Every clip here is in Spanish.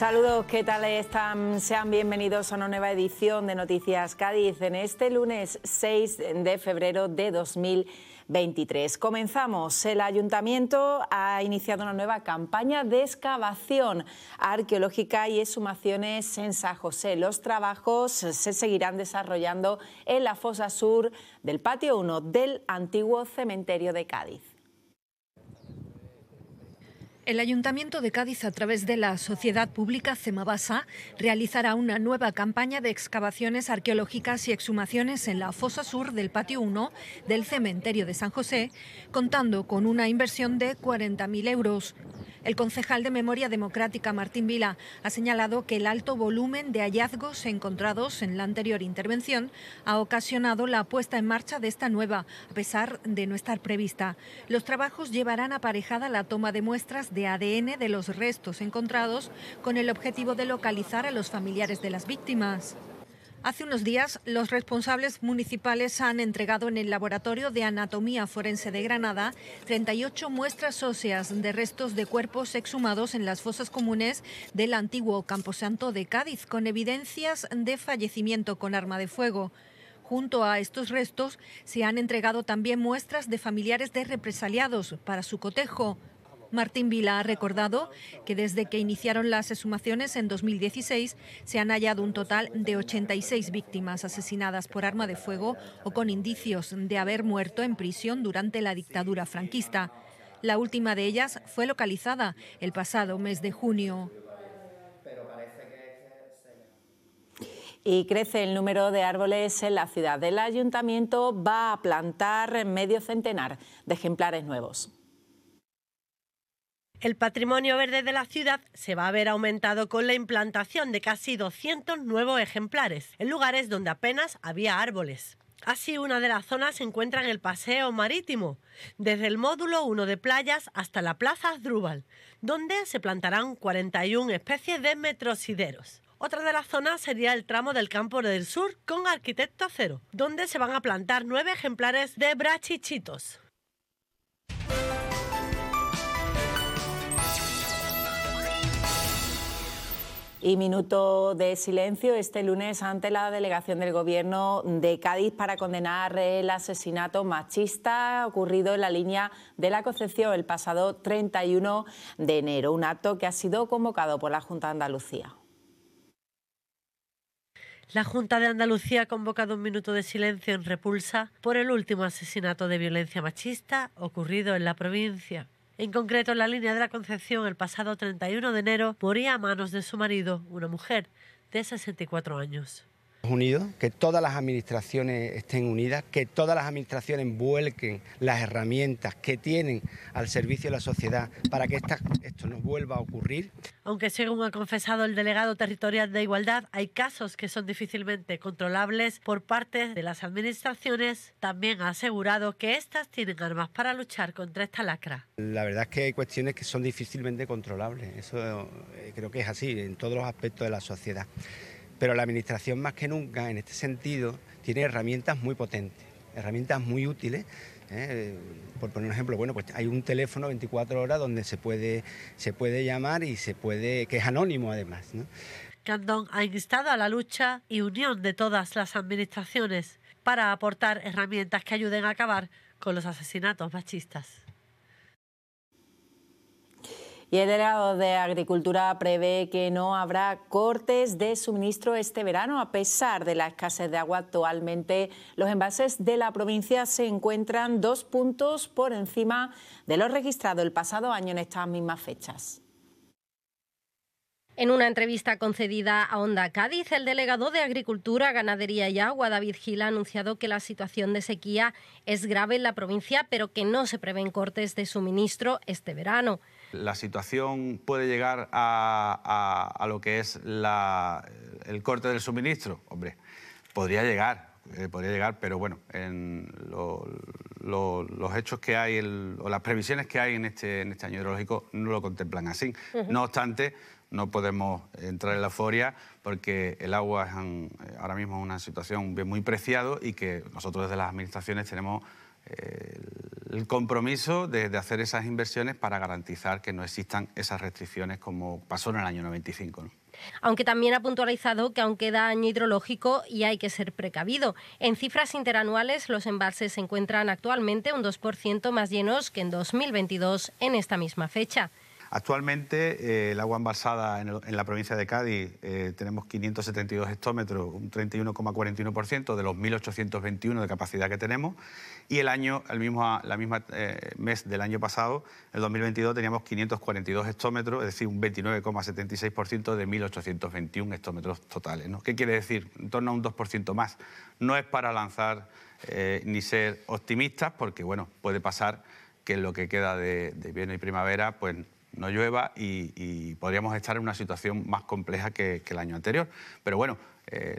Saludos, ¿qué tal están? Sean bienvenidos a una nueva edición de Noticias Cádiz en este lunes 6 de febrero de 2023. Comenzamos. El ayuntamiento ha iniciado una nueva campaña de excavación arqueológica y exhumaciones en San José. Los trabajos se seguirán desarrollando en la fosa sur del patio 1 del antiguo cementerio de Cádiz. El Ayuntamiento de Cádiz, a través de la Sociedad Pública Cemabasa, realizará una nueva campaña de excavaciones arqueológicas y exhumaciones en la fosa sur del patio 1 del cementerio de San José, contando con una inversión de 40.000 euros. El concejal de Memoria Democrática, Martín Vila, ha señalado que el alto volumen de hallazgos encontrados en la anterior intervención ha ocasionado la puesta en marcha de esta nueva, a pesar de no estar prevista. Los trabajos llevarán aparejada la toma de muestras de ADN de los restos encontrados con el objetivo de localizar a los familiares de las víctimas. Hace unos días, los responsables municipales han entregado en el Laboratorio de Anatomía Forense de Granada 38 muestras óseas de restos de cuerpos exhumados en las fosas comunes del antiguo Camposanto de Cádiz, con evidencias de fallecimiento con arma de fuego. Junto a estos restos se han entregado también muestras de familiares de represaliados para su cotejo. Martín Vila ha recordado que desde que iniciaron las exhumaciones en 2016 se han hallado un total de 86 víctimas asesinadas por arma de fuego o con indicios de haber muerto en prisión durante la dictadura franquista. La última de ellas fue localizada el pasado mes de junio. y crece el número de árboles en la ciudad. El ayuntamiento va a plantar medio centenar de ejemplares nuevos. El patrimonio verde de la ciudad se va a ver aumentado con la implantación de casi 200 nuevos ejemplares en lugares donde apenas había árboles. Así, una de las zonas se encuentra en el paseo marítimo, desde el módulo 1 de playas hasta la plaza Drubal, donde se plantarán 41 especies de metrosideros. Otra de las zonas sería el tramo del campo del sur con arquitecto cero, donde se van a plantar nueve ejemplares de brachichitos. y minuto de silencio este lunes ante la delegación del Gobierno de Cádiz para condenar el asesinato machista ocurrido en la línea de la Concepción el pasado 31 de enero, un acto que ha sido convocado por la Junta de Andalucía. La Junta de Andalucía ha convocado un minuto de silencio en repulsa por el último asesinato de violencia machista ocurrido en la provincia. En concreto, en la línea de la Concepción, el pasado 31 de enero, moría a manos de su marido, una mujer de 64 años. Unidos, que todas las administraciones estén unidas, que todas las administraciones vuelquen las herramientas que tienen al servicio de la sociedad para que esto no vuelva a ocurrir. Aunque según ha confesado el delegado territorial de Igualdad, hay casos que son difícilmente controlables por parte de las administraciones, también ha asegurado que estas tienen armas para luchar contra esta lacra. La verdad es que hay cuestiones que son difícilmente controlables, eso eh, creo que es así en todos los aspectos de la sociedad. Pero la Administración más que nunca, en este sentido, tiene herramientas muy potentes, herramientas muy útiles. ¿eh? Por poner un ejemplo, bueno, pues hay un teléfono 24 horas donde se puede, se puede llamar y se puede, que es anónimo además. ¿no? Candón ha instado a la lucha y unión de todas las administraciones para aportar herramientas que ayuden a acabar con los asesinatos machistas. Y el delegado de Agricultura prevé que no habrá cortes de suministro este verano. A pesar de la escasez de agua actualmente, los envases de la provincia se encuentran dos puntos por encima de los registrados el pasado año en estas mismas fechas. En una entrevista concedida a Onda Cádiz, el delegado de Agricultura, Ganadería y Agua, David Gil, ha anunciado que la situación de sequía es grave en la provincia, pero que no se prevén cortes de suministro este verano la situación puede llegar a, a, lo que es el corte del suministro? Hombre, podría llegar, eh, podría llegar, pero bueno, en los hechos que hay o las previsiones que hay en este, en este año hidrológico no lo contemplan así. No obstante, no podemos entrar en la euforia porque el agua es ahora mismo es una situación muy preciado y que nosotros desde las administraciones tenemos eh, el compromiso de, hacer esas inversiones para garantizar que no existan esas restricciones como pasó en el año 95. Aunque también ha puntualizado que aún queda año hidrológico y hay que ser precavido. En cifras interanuales, los embalses se encuentran actualmente un 2% más llenos que en 2022 en esta misma fecha. Actualmente eh, el agua embalsada en, la provincia de Cádiz eh, tenemos 572 hectómetros, un 31,41% de los 1.821 de capacidad que tenemos y el año, el mismo la misma eh, mes del año pasado, el 2022, teníamos 542 hectómetros, es decir, un 29,76% de 1.821 hectómetros totales. ¿Qué quiere decir? En torno a un 2% más. No es para lanzar ni ser optimistas porque, bueno, puede pasar que lo que queda de, de y primavera, pues no llueva y, podríamos estar en una situación más compleja que, el año anterior. Pero bueno, eh,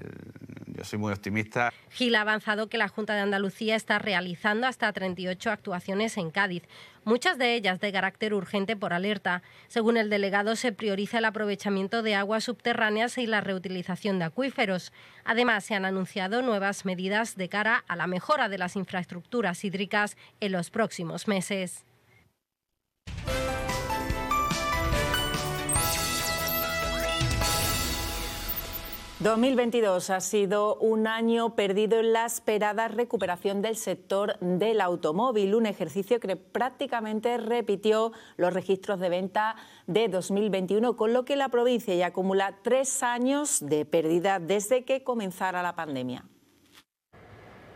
yo soy muy optimista. Gil ha avanzado que la Junta de Andalucía está realizando hasta 38 actuaciones en Cádiz, muchas de ellas de carácter urgente por alerta. Según el delegado, se prioriza el aprovechamiento de aguas subterráneas y la reutilización de acuíferos. Además, se han anunciado nuevas medidas de cara a la mejora de las infraestructuras hídricas en los próximos meses. 2022 ha sido un año perdido en la esperada recuperación del sector del automóvil, un ejercicio que prácticamente repitió los registros de venta de 2021, con lo que la provincia ya acumula tres años de pérdida desde que comenzara la pandemia.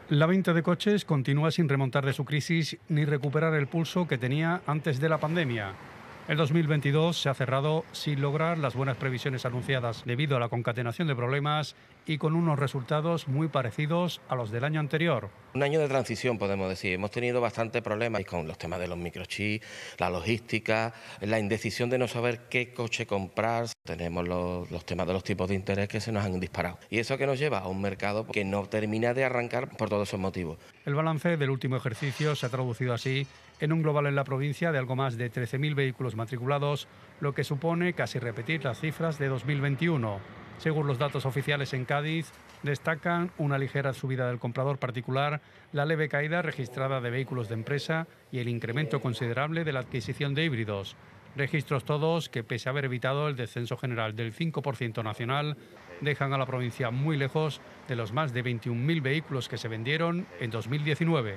La venta de coches continúa sin remontar de su crisis ni recuperar el pulso que tenía antes de la pandemia. El 2022 se ha cerrado sin lograr las buenas previsiones anunciadas debido a la concatenación de problemas y con unos resultados muy parecidos a los del año anterior. Un año de transición, podemos decir. Hemos tenido bastante problemas con los temas de los microchips, la logística, la indecisión de no saber qué coche comprar. Tenemos los, los temas de los tipos de interés que se nos han disparado. Y eso que nos lleva a un mercado que no termina de arrancar por todos esos motivos. El balance del último ejercicio se ha traducido así en un global en la provincia de algo más de 13.000 vehículos matriculados, lo que supone casi repetir las cifras de 2021. Según los datos oficiales en Cádiz, destacan una ligera subida del comprador particular, la leve caída registrada de vehículos de empresa y el incremento considerable de la adquisición de híbridos. Registros todos que, pese a haber evitado el descenso general del 5% nacional, dejan a la provincia muy lejos de los más de 21.000 vehículos que se vendieron en 2019.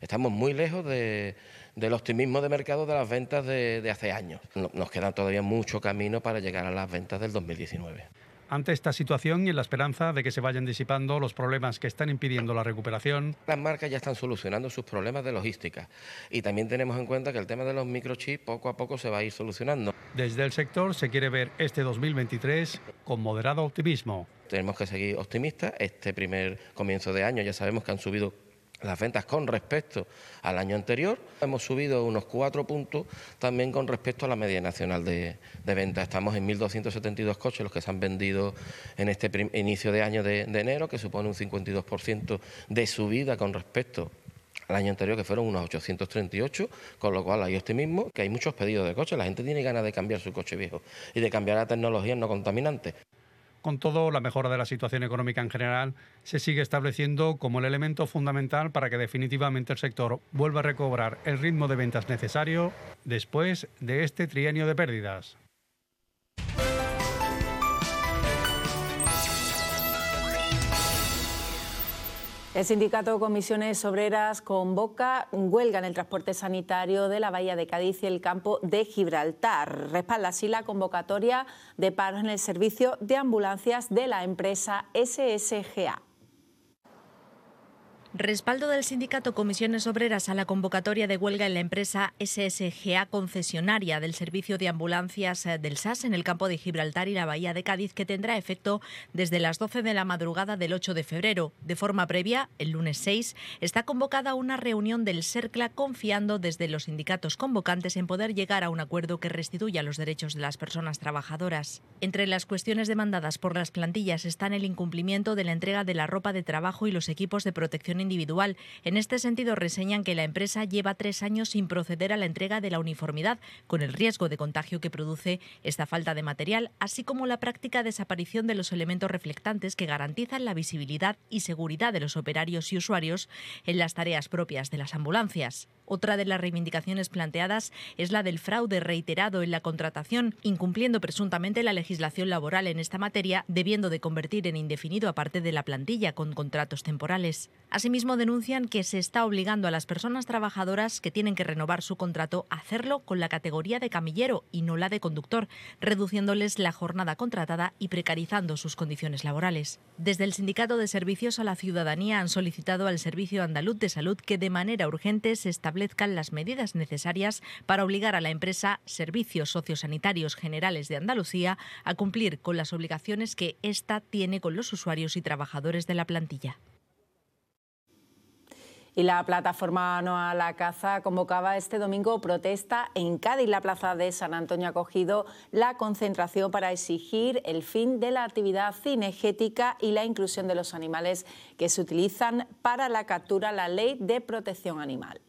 Estamos muy lejos del optimismo de mercado de las ventas de hace años. Nos queda todavía mucho camino para llegar a las ventas del 2019 ante esta situación y en la esperanza de que se vayan disipando los problemas que están impidiendo la recuperación. Las marcas ya están solucionando sus problemas de logística y también tenemos en cuenta que el tema de los microchips poco a poco se va a ir solucionando. Desde el sector se quiere ver este 2023 con moderado optimismo. Tenemos que seguir optimistas. Este primer comienzo de año ya sabemos que han subido las ventas con respecto al año anterior hemos subido unos cuatro puntos también con respecto a la media nacional de, ventas. Estamos en 1.272 coches los que se han vendido en este inicio de año de, enero, que supone un 52% de subida con respecto al año anterior, que fueron unos 838, con lo cual hay mismo, que hay muchos pedidos de coches, la gente tiene ganas de cambiar su coche viejo y de cambiar a tecnologías no contaminantes. Con todo, la mejora de la situación económica en general se sigue estableciendo como el elemento fundamental para que definitivamente el sector vuelva a recobrar el ritmo de ventas necesario después de este trienio de pérdidas. El sindicato de comisiones obreras convoca un huelga en el transporte sanitario de la Bahía de Cádiz y el campo de Gibraltar. Respalda así la convocatoria de paros en el servicio de ambulancias de la empresa SSGA. Respaldo del sindicato Comisiones Obreras a la convocatoria de huelga en la empresa SSGA concesionaria del servicio de ambulancias eh, del SAS en el campo de Gibraltar y la Bahía de Cádiz que tendrá efecto desde las 12 de la madrugada del 8 de febrero. De forma previa, el lunes 6, está convocada una reunión del CERCLA confiando desde los sindicatos convocantes en poder llegar a un acuerdo que restituya los derechos de las personas trabajadoras. Entre las cuestiones demandadas por las plantillas están el incumplimiento de la entrega de la ropa de trabajo y los equipos de protección individual. En este sentido, reseñan que la empresa lleva tres años sin proceder a la entrega de la uniformidad, con el riesgo de contagio que produce esta falta de material, así como la práctica desaparición de los elementos reflectantes que garantizan la visibilidad y seguridad de los operarios y usuarios en las tareas propias de las ambulancias. Otra de las reivindicaciones planteadas es la del fraude reiterado en la contratación, incumpliendo presuntamente la legislación laboral en esta materia, debiendo de convertir en indefinido a parte de la plantilla con contratos temporales. Asimismo, denuncian que se está obligando a las personas trabajadoras que tienen que renovar su contrato a hacerlo con la categoría de camillero y no la de conductor, reduciéndoles la jornada contratada y precarizando sus condiciones laborales. Desde el Sindicato de Servicios a la Ciudadanía han solicitado al Servicio Andaluz de Salud que de manera urgente se establezca establezcan las medidas necesarias para obligar a la empresa Servicios Sociosanitarios Generales de Andalucía a cumplir con las obligaciones que ésta tiene con los usuarios y trabajadores de la plantilla. Y la plataforma No a la Caza convocaba este domingo protesta en Cádiz. La plaza de San Antonio acogido la concentración para exigir el fin de la actividad cinegética y la inclusión de los animales que se utilizan para la captura, la ley de protección animal.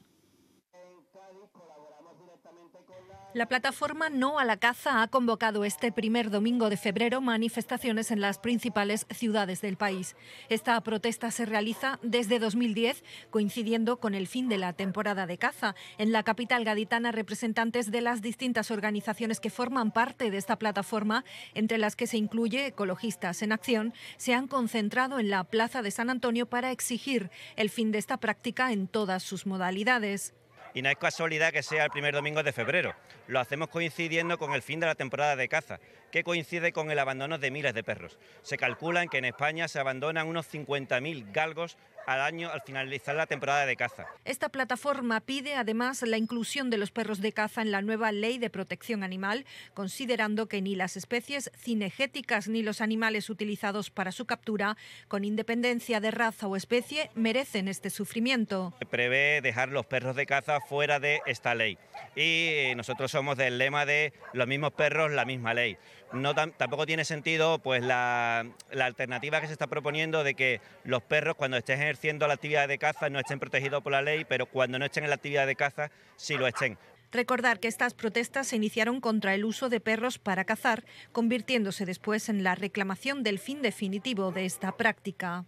La plataforma No a la Caza ha convocado este primer domingo de febrero manifestaciones en las principales ciudades del país. Esta protesta se realiza desde 2010, coincidiendo con el fin de la temporada de caza. En la capital gaditana, representantes de las distintas organizaciones que forman parte de esta plataforma, entre las que se incluye Ecologistas en Acción, se han concentrado en la Plaza de San Antonio para exigir el fin de esta práctica en todas sus modalidades. Y no es casualidad que sea el primer domingo de febrero. Lo hacemos coincidiendo con el fin de la temporada de caza, que coincide con el abandono de miles de perros. Se calculan que en España se abandonan unos 50.000 galgos al año al finalizar la temporada de caza. Esta plataforma pide además la inclusión de los perros de caza en la nueva ley de protección animal, considerando que ni las especies cinegéticas ni los animales utilizados para su captura, con independencia de raza o especie, merecen este sufrimiento. Prevé dejar los perros de caza fuera de esta ley y nosotros somos del lema de los mismos perros, la misma ley no tampoco tiene sentido pues la, la, alternativa que se está proponiendo de que los perros cuando estén ejerciendo la actividad de caza no estén protegidos por la ley, pero cuando no estén en la actividad de caza sí lo estén. Recordar que estas protestas se iniciaron contra el uso de perros para cazar, convirtiéndose después en la reclamación del fin definitivo de esta práctica.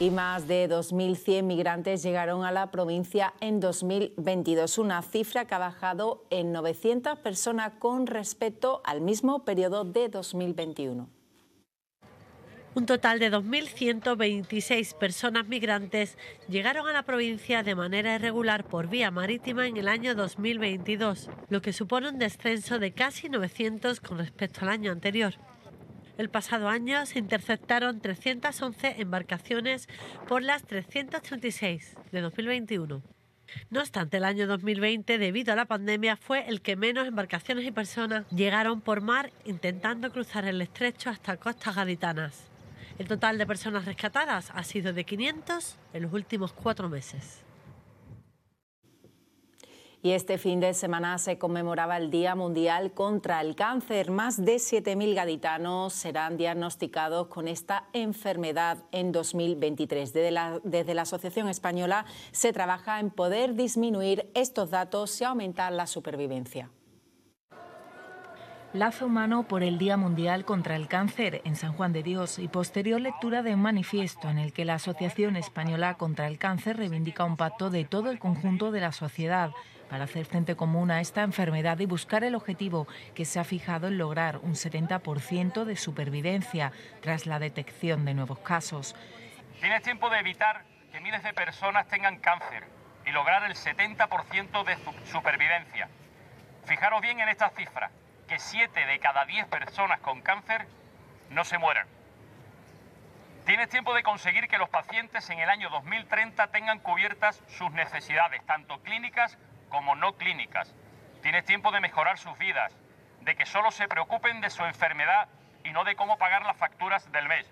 y más de 2.100 migrantes llegaron a la provincia en 2022, una cifra que ha bajado en 900 personas con respecto al mismo periodo de 2021. Un total de 2.126 personas migrantes llegaron a la provincia de manera irregular por vía marítima en el año 2022, lo que supone un descenso de casi 900 con respecto al año anterior. El pasado año se interceptaron 311 embarcaciones por las 336 de 2021. No obstante, el año 2020, debido a la pandemia, fue el que menos embarcaciones y personas llegaron por mar intentando cruzar el estrecho hasta costas gaditanas. El total de personas rescatadas ha sido de 500 en los últimos cuatro meses y este fin de semana se conmemoraba el Día Mundial contra el Cáncer. Más de 7.000 gaditanos serán diagnosticados con esta enfermedad en 2023. Desde la, desde la Asociación Española se trabaja en poder disminuir estos datos y aumentar la supervivencia. Lazo humano por el Día Mundial contra el Cáncer en San Juan de Dios y posterior lectura de un manifiesto en el que la Asociación Española contra el Cáncer reivindica un pacto de todo el conjunto de la sociedad para hacer frente común a esta enfermedad y buscar el objetivo que se ha fijado en lograr un 70% de supervivencia tras la detección de nuevos casos. Tienes tiempo de evitar que miles de personas tengan cáncer y lograr el 70% de supervivencia. Fijaros bien en esta cifra, que 7 de cada 10 personas con cáncer no se mueran. Tienes tiempo de conseguir que los pacientes en el año 2030 tengan cubiertas sus necesidades, tanto clínicas como no clínicas. Tienes tiempo de mejorar sus vidas, de que solo se preocupen de su enfermedad y no de cómo pagar las facturas del mes.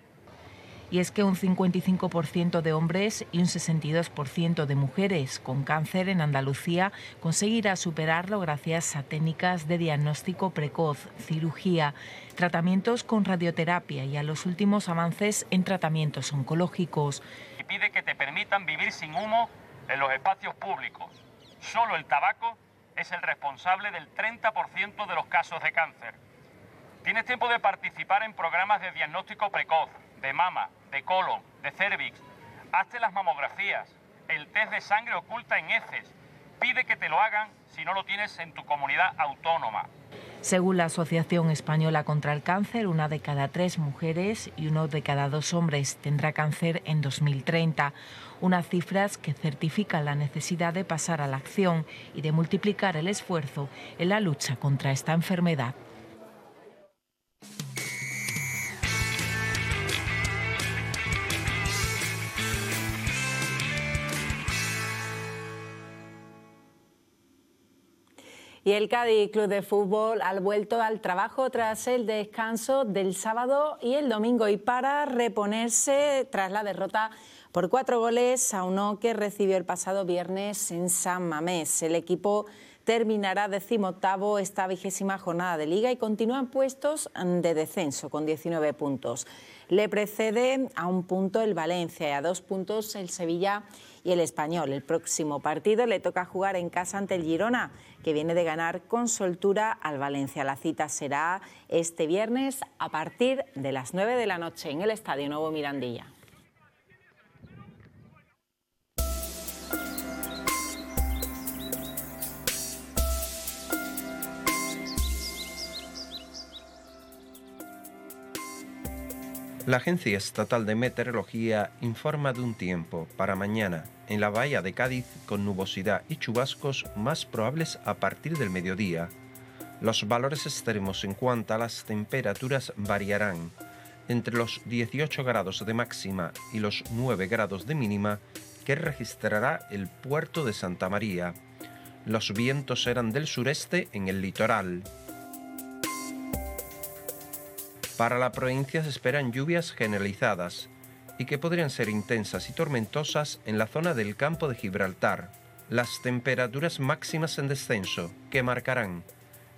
Y es que un 55% de hombres y un 62% de mujeres con cáncer en Andalucía conseguirá superarlo gracias a técnicas de diagnóstico precoz, cirugía, tratamientos con radioterapia y a los últimos avances en tratamientos oncológicos. Y pide que te permitan vivir sin humo en los espacios públicos solo el tabaco es el responsable del 30% de los casos de cáncer. Tienes tiempo de participar en programas de diagnóstico precoz, de mama, de colon, de cervix. Hazte las mamografías, el test de sangre oculta en heces. Pide que te lo hagan si no lo tienes en tu comunidad autónoma. Según la Asociación Española contra el Cáncer, una de cada tres mujeres y uno de cada dos hombres tendrá cáncer en 2030, unas cifras que certifican la necesidad de pasar a la acción y de multiplicar el esfuerzo en la lucha contra esta enfermedad. y el Cádiz Club de Fútbol ha vuelto al trabajo tras el descanso del sábado y el domingo y para reponerse tras la derrota por cuatro goles a uno que recibió el pasado viernes en San Mamés. El equipo terminará decimoctavo esta vigésima jornada de liga y continúa en puestos de descenso con 19 puntos. Le precede a un punto el Valencia y a dos puntos el Sevilla y el Español. El próximo partido le toca jugar en casa ante el Girona, que viene de ganar con soltura al Valencia. La cita será este viernes a partir de las 9 de la noche en el Estadio Nuevo Mirandilla. La Agencia Estatal de Meteorología informa de un tiempo para mañana en la bahía de Cádiz con nubosidad y chubascos más probables a partir del mediodía. Los valores extremos en cuanto a las temperaturas variarán entre los 18 grados de máxima y los 9 grados de mínima que registrará el puerto de Santa María. Los vientos serán del sureste en el litoral. Para la provincia se esperan lluvias generalizadas y que podrían ser intensas y tormentosas en la zona del campo de Gibraltar. Las temperaturas máximas en descenso, que marcarán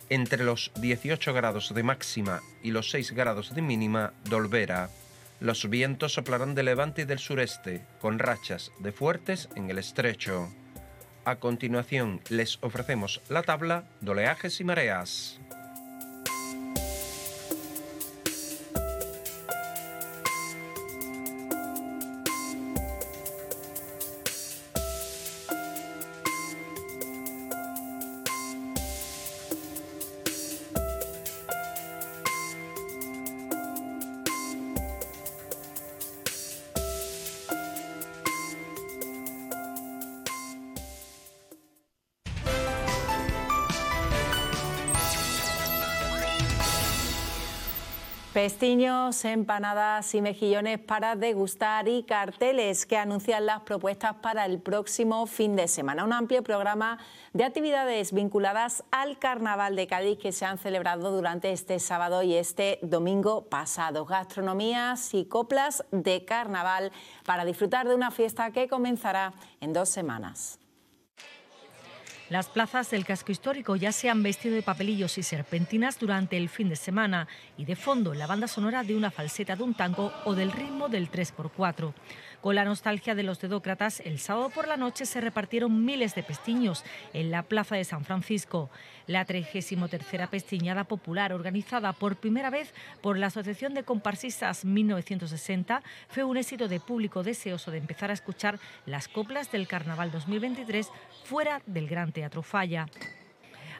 entre los 18 grados de máxima y los 6 grados de mínima, Dolvera. Los vientos soplarán de levante y del sureste, con rachas de fuertes en el estrecho. A continuación les ofrecemos la tabla de oleajes y mareas. Pestiños, empanadas y mejillones para degustar y carteles que anuncian las propuestas para el próximo fin de semana. Un amplio programa de actividades vinculadas al Carnaval de Cádiz que se han celebrado durante este sábado y este domingo pasado. Gastronomías y coplas de Carnaval para disfrutar de una fiesta que comenzará en dos semanas. Las plazas del casco histórico ya se han vestido de papelillos y serpentinas durante el fin de semana y de fondo la banda sonora de una falseta de un tango o del ritmo del 3x4. Con la nostalgia de los dedócratas, el sábado por la noche se repartieron miles de pestiños en la Plaza de San Francisco. La 33 Pestiñada Popular, organizada por primera vez por la Asociación de Comparsistas 1960, fue un éxito de público deseoso de empezar a escuchar las coplas del Carnaval 2023 fuera del Gran Teatro Falla.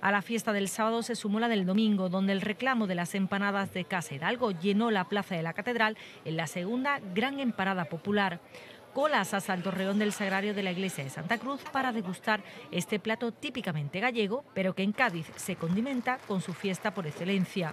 A la fiesta del sábado se sumó la del domingo, donde el reclamo de las empanadas de Casa Hidalgo llenó la plaza de la catedral en la segunda gran emparada popular colas a el torreón del Sagrario de la Iglesia de Santa Cruz para degustar este plato típicamente gallego, pero que en Cádiz se condimenta con su fiesta por excelencia.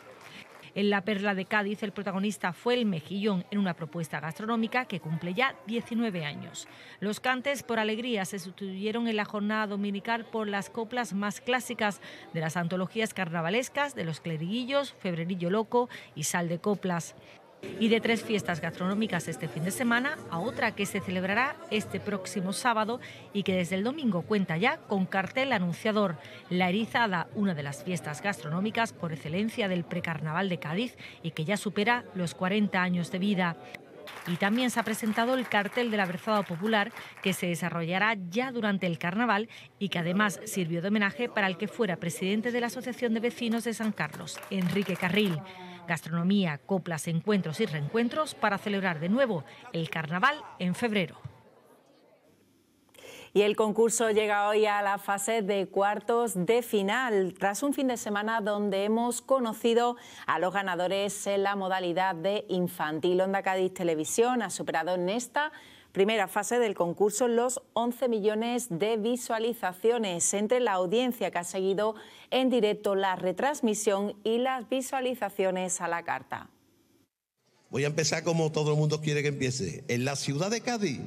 En La Perla de Cádiz, el protagonista fue el mejillón en una propuesta gastronómica que cumple ya 19 años. Los cantes por alegría se sustituyeron en la jornada dominical por las coplas más clásicas de las antologías carnavalescas de los cleriguillos, Febrerillo Loco y Sal de Coplas y de tres fiestas gastronómicas este fin de semana a otra que se celebrará este próximo sábado y que desde el domingo cuenta ya con cartel anunciador. La Erizada, una de las fiestas gastronómicas por excelencia del precarnaval de Cádiz y que ya supera los 40 años de vida. Y también se ha presentado el cartel de la Popular, que se desarrollará ya durante el carnaval y que además sirvió de homenaje para el que fuera presidente de la Asociación de Vecinos de San Carlos, Enrique Carril gastronomía, coplas, encuentros y reencuentros para celebrar de nuevo el carnaval en febrero. Y el concurso llega hoy a la fase de cuartos de final, tras un fin de semana donde hemos conocido a los ganadores en la modalidad de infantil. Onda Cádiz Televisión ha superado en esta primera fase del concurso los 11 millones de visualizaciones entre la audiencia que ha seguido en directo la retransmisión y las visualizaciones a la carta. Voy a empezar como todo el mundo quiere que empiece. En la ciudad de Cádiz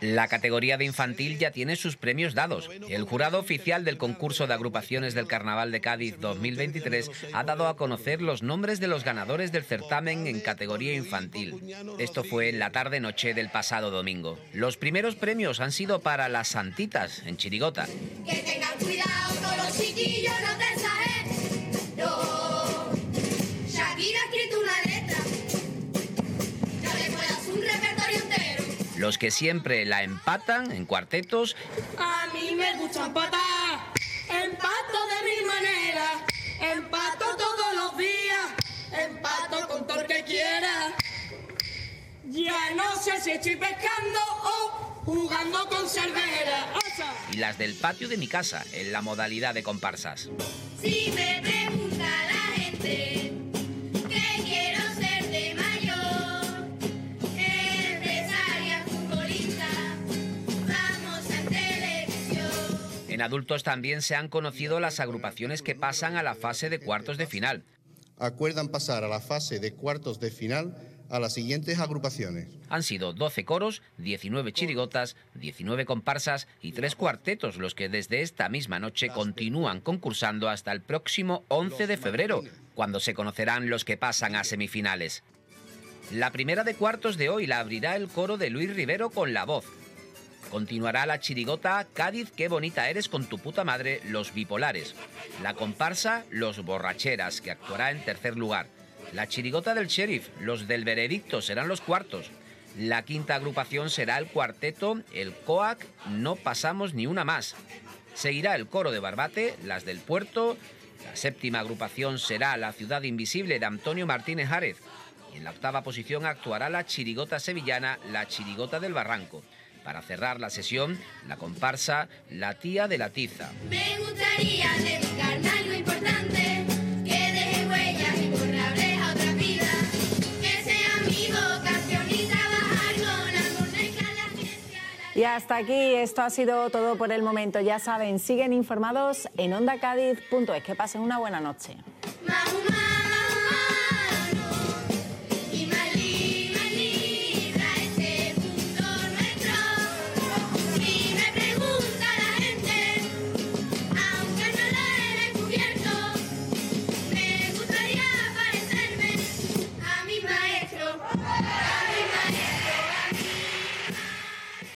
la categoría de infantil ya tiene sus premios dados. El jurado oficial del concurso de agrupaciones del Carnaval de Cádiz 2023 ha dado a conocer los nombres de los ganadores del certamen en categoría infantil. Esto fue en la tarde-noche del pasado domingo. Los primeros premios han sido para las Santitas, en Chirigota. Que tengan cuidado chiquillos, no los que siempre la empatan en cuartetos. A mí me gusta empatar, empato de mi manera, empato todos los días, empato con todo el que quiera. Ya no sé si estoy pescando o jugando con cervera. Y las del patio de mi casa, en la modalidad de comparsas. adultos también se han conocido las agrupaciones que pasan a la fase de cuartos de final. Acuerdan pasar a la fase de cuartos de final a las siguientes agrupaciones. Han sido 12 coros, 19 chirigotas, 19 comparsas y 3 cuartetos los que desde esta misma noche continúan concursando hasta el próximo 11 de febrero, cuando se conocerán los que pasan a semifinales. La primera de cuartos de hoy la abrirá el coro de Luis Rivero con la voz, Continuará la chirigota Cádiz, qué bonita eres con tu puta madre, los bipolares. La comparsa, los borracheras, que actuará en tercer lugar. La chirigota del sheriff, los del veredicto, serán los cuartos. La quinta agrupación será el cuarteto, el COAC, no pasamos ni una más. Seguirá el coro de Barbate, las del puerto. La séptima agrupación será La Ciudad Invisible de Antonio Martínez Árez... Y en la octava posición actuará la chirigota sevillana, la chirigota del Barranco. Para cerrar la sesión, la comparsa La tía de la tiza. Me gustaría carnal lo importante, que deje huellas imborrables a otra vida, que sea mi vocación y trabajar con amor, la ciencia... Y hasta aquí, esto ha sido todo por el momento. Ya saben, siguen informados en ondacadiz.es. Que pasen una buena noche.